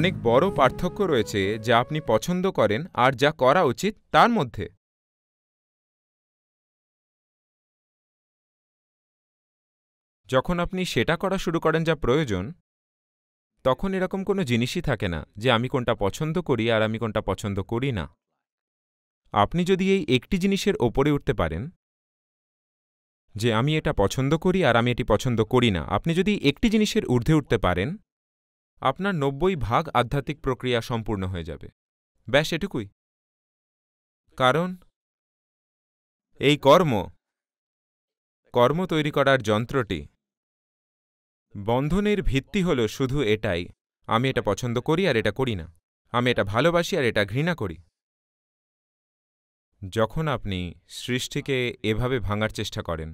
অনেক বড় পার্থক্য রয়েছে যা আপনি পছন্দ করেন আর যা করা উচিত তার মধ্যে যখন আপনি সেটা করা শুরু করেন যা প্রয়োজন তখন এরকম কোনো জিনিসই থাকে না যে আমি কোনটা পছন্দ করি আর আমি কোনটা পছন্দ করি না আপনি যদি এই একটি জিনিসের ওপরে উঠতে পারেন যে আমি এটা পছন্দ করি আর আমি এটি পছন্দ করি না আপনি যদি একটি জিনিসের ঊর্ধ্বে উঠতে পারেন আপনার নব্বই ভাগ আধ্যাত্মিক প্রক্রিয়া সম্পূর্ণ হয়ে যাবে ব্যাস এটুকুই কারণ এই কর্ম কর্ম তৈরি করার যন্ত্রটি বন্ধনের ভিত্তি হল শুধু এটাই আমি এটা পছন্দ করি আর এটা করি না আমি এটা ভালোবাসি আর এটা ঘৃণা করি যখন আপনি সৃষ্টিকে এভাবে ভাঙার চেষ্টা করেন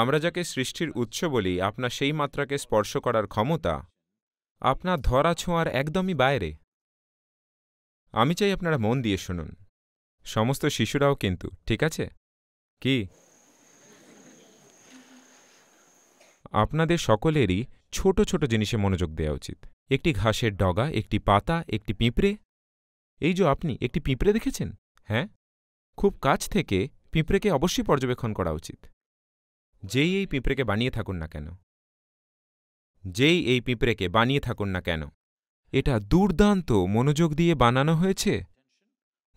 আমরা যাকে সৃষ্টির উৎস বলি আপনার সেই মাত্রাকে স্পর্শ করার ক্ষমতা আপনার ধরা ছোঁয়ার একদমই বাইরে আমি চাই আপনারা মন দিয়ে শুনুন সমস্ত শিশুরাও কিন্তু ঠিক আছে কি আপনাদের সকলেরই ছোট ছোট জিনিসে মনোযোগ দেওয়া উচিত একটি ঘাসের ডগা একটি পাতা একটি পিঁপড়ে এই যে আপনি একটি পিঁপড়ে দেখেছেন হ্যাঁ খুব কাছ থেকে পিঁপড়েকে অবশ্যই পর্যবেক্ষণ করা উচিত যেই এই পিঁপড়েকে বানিয়ে থাকুন না কেন যেই এই পিঁপড়েকে বানিয়ে থাকুন না কেন এটা দুর্দান্ত মনোযোগ দিয়ে বানানো হয়েছে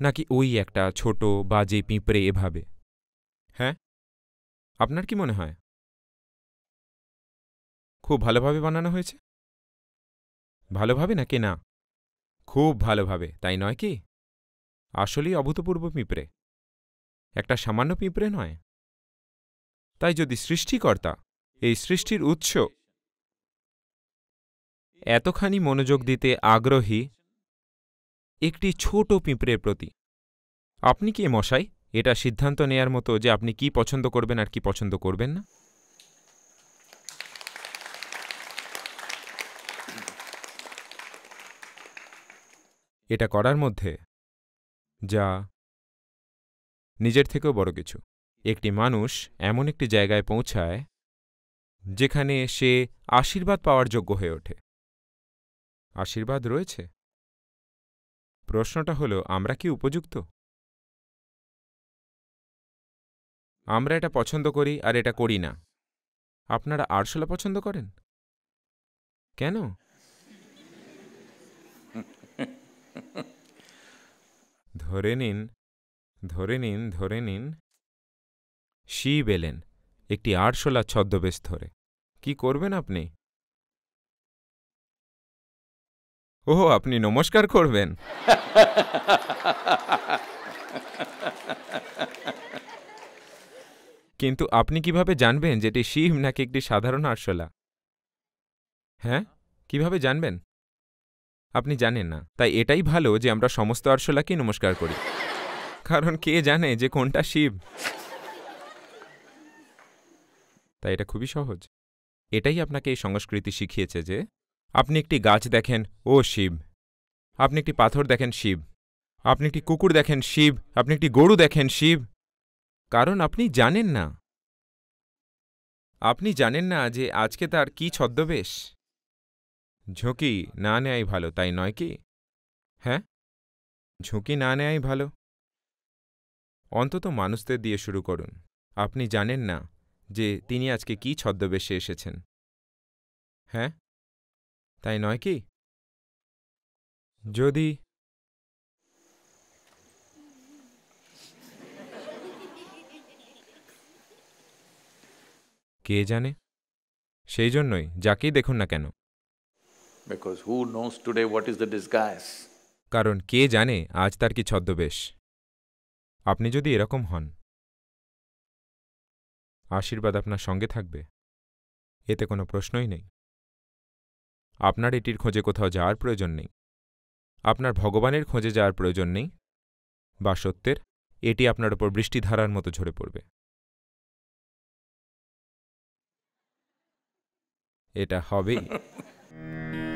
নাকি ওই একটা ছোট বাজে পিঁপড়ে এভাবে হ্যাঁ আপনার কি মনে হয় খুব ভালোভাবে বানানো হয়েছে ভালোভাবে নাকি না খুব ভালোভাবে তাই নয় কি আসলেই অভূতপূর্ব পিঁপড়ে একটা সামান্য পিঁপড়ে নয় তাই যদি সৃষ্টিকর্তা এই সৃষ্টির উৎস এতখানি মনোযোগ দিতে আগ্রহী একটি ছোট পিঁপড়ের প্রতি আপনি কি মশাই এটা সিদ্ধান্ত নেয়ার মতো যে আপনি কি পছন্দ করবেন আর কি পছন্দ করবেন না এটা করার মধ্যে যা নিজের থেকেও বড় কিছু একটি মানুষ এমন একটি জায়গায় পৌঁছায় যেখানে সে আশীর্বাদ পাওয়ার যোগ্য হয়ে ওঠে আশীর্বাদ রয়েছে প্রশ্নটা হলো আমরা কি উপযুক্ত আমরা এটা পছন্দ করি আর এটা করি না আপনারা আরশোলা পছন্দ করেন কেন ধরে নিন ধরে নিন ধরে নিন শিব এলেন একটি আরশোলা ছদ্মবেশ ধরে কি করবেন আপনি ও আপনি নমস্কার করবেন কিন্তু আপনি কিভাবে জানবেন যেটি শিব নাকি একটি সাধারণ আরশোলা হ্যাঁ কিভাবে জানবেন আপনি জানেন না তাই এটাই ভালো যে আমরা সমস্ত আরশোলাকেই নমস্কার করি কারণ কে জানে যে কোনটা শিব তাই এটা খুবই সহজ এটাই আপনাকে এই সংস্কৃতি শিখিয়েছে যে আপনি একটি গাছ দেখেন ও শিব আপনি একটি পাথর দেখেন শিব আপনি একটি কুকুর দেখেন শিব আপনি একটি গরু দেখেন শিব কারণ আপনি জানেন না আপনি জানেন না যে আজকে তার কি ছদ্মবেশ ঝুঁকি না নেয়াই ভালো তাই নয় কি হ্যাঁ ঝুঁকি না নেয়াই ভালো অন্তত মানুষদের দিয়ে শুরু করুন আপনি জানেন না যে তিনি আজকে কি ছদ্মবেশে এসেছেন হ্যাঁ তাই নয় কি যদি কে জানে সেই জন্যই যাকেই দেখুন না কেন কারণ কে জানে আজ তার কি ছদ্মবেশ আপনি যদি এরকম হন আশীর্বাদ আপনার সঙ্গে থাকবে এতে কোনো প্রশ্নই নেই আপনার এটির খোঁজে কোথাও যাওয়ার প্রয়োজন নেই আপনার ভগবানের খোঁজে যাওয়ার প্রয়োজন নেই বা সত্যের এটি আপনার ওপর বৃষ্টিধারার মতো ঝরে পড়বে এটা হবেই